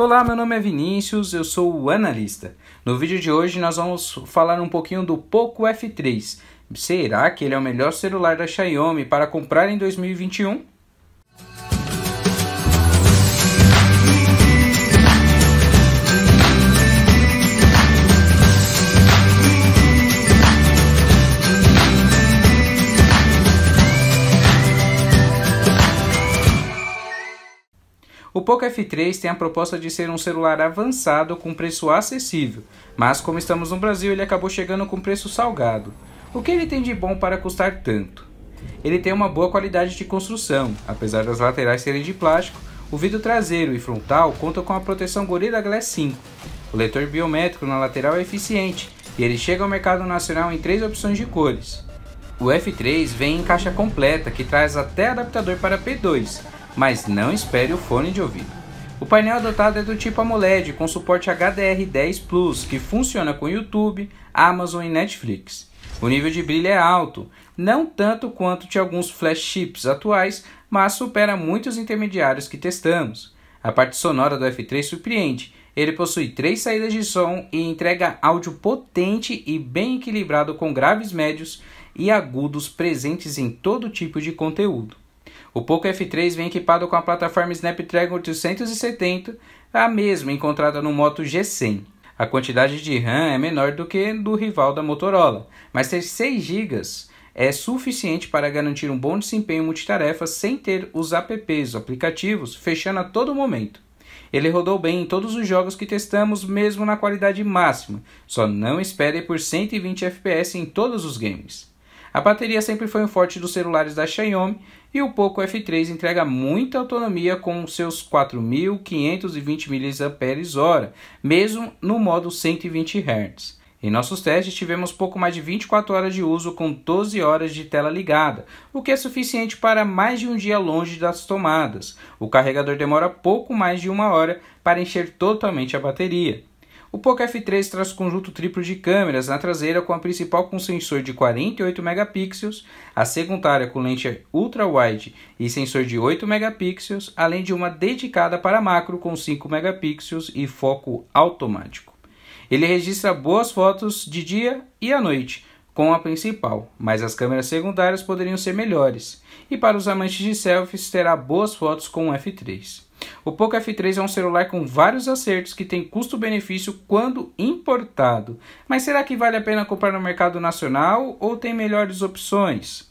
Olá, meu nome é Vinícius, eu sou o analista. No vídeo de hoje nós vamos falar um pouquinho do Poco F3. Será que ele é o melhor celular da Xiaomi para comprar em 2021? O Poco F3 tem a proposta de ser um celular avançado com preço acessível, mas como estamos no Brasil, ele acabou chegando com preço salgado. O que ele tem de bom para custar tanto? Ele tem uma boa qualidade de construção, apesar das laterais serem de plástico, o vidro traseiro e frontal contam com a proteção Gorilla Glass 5. O leitor biométrico na lateral é eficiente e ele chega ao mercado nacional em três opções de cores. O F3 vem em caixa completa que traz até adaptador para P2, mas não espere o fone de ouvido. O painel adotado é do tipo AMOLED com suporte HDR10 Plus, que funciona com YouTube, Amazon e Netflix. O nível de brilho é alto, não tanto quanto de alguns flash chips atuais, mas supera muitos intermediários que testamos. A parte sonora do F3 é surpreende. Ele possui três saídas de som e entrega áudio potente e bem equilibrado com graves médios e agudos presentes em todo tipo de conteúdo. O Poco F3 vem equipado com a plataforma Snapdragon 870, a mesma encontrada no Moto G100. A quantidade de RAM é menor do que do rival da Motorola, mas ter 6 GB é suficiente para garantir um bom desempenho multitarefa sem ter os apps, aplicativos, fechando a todo momento. Ele rodou bem em todos os jogos que testamos, mesmo na qualidade máxima, só não espere por 120 FPS em todos os games. A bateria sempre foi um forte dos celulares da Xiaomi e o Poco F3 entrega muita autonomia com seus 4.520 mAh, mesmo no modo 120 Hz. Em nossos testes, tivemos pouco mais de 24 horas de uso com 12 horas de tela ligada, o que é suficiente para mais de um dia longe das tomadas. O carregador demora pouco mais de uma hora para encher totalmente a bateria. O Poco F3 traz conjunto triplo de câmeras na traseira com a principal com sensor de 48 megapixels, a secundária com lente ultra-wide e sensor de 8 megapixels, além de uma dedicada para macro com 5 megapixels e foco automático. Ele registra boas fotos de dia e à noite, com a principal, mas as câmeras secundárias poderiam ser melhores. E para os amantes de selfies, terá boas fotos com o F3. O Poco F3 é um celular com vários acertos que tem custo-benefício quando importado. Mas será que vale a pena comprar no mercado nacional ou tem melhores opções?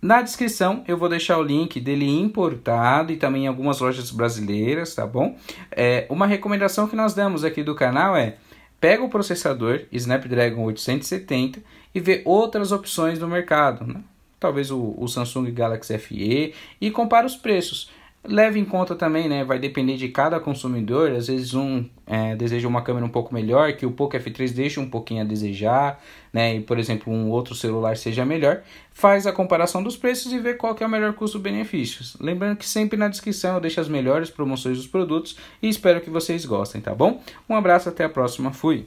Na descrição eu vou deixar o link dele importado e também em algumas lojas brasileiras, tá bom? É, uma recomendação que nós damos aqui do canal é pega o processador Snapdragon 870 e vê outras opções no mercado, né? talvez o, o Samsung Galaxy FE e compara os preços. Leve em conta também, né? Vai depender de cada consumidor. Às vezes um é, deseja uma câmera um pouco melhor, que o Poco F3 deixe um pouquinho a desejar, né? E por exemplo um outro celular seja melhor. Faz a comparação dos preços e vê qual é o melhor custo-benefício. Lembrando que sempre na descrição eu deixo as melhores promoções dos produtos e espero que vocês gostem, tá bom? Um abraço, até a próxima, fui!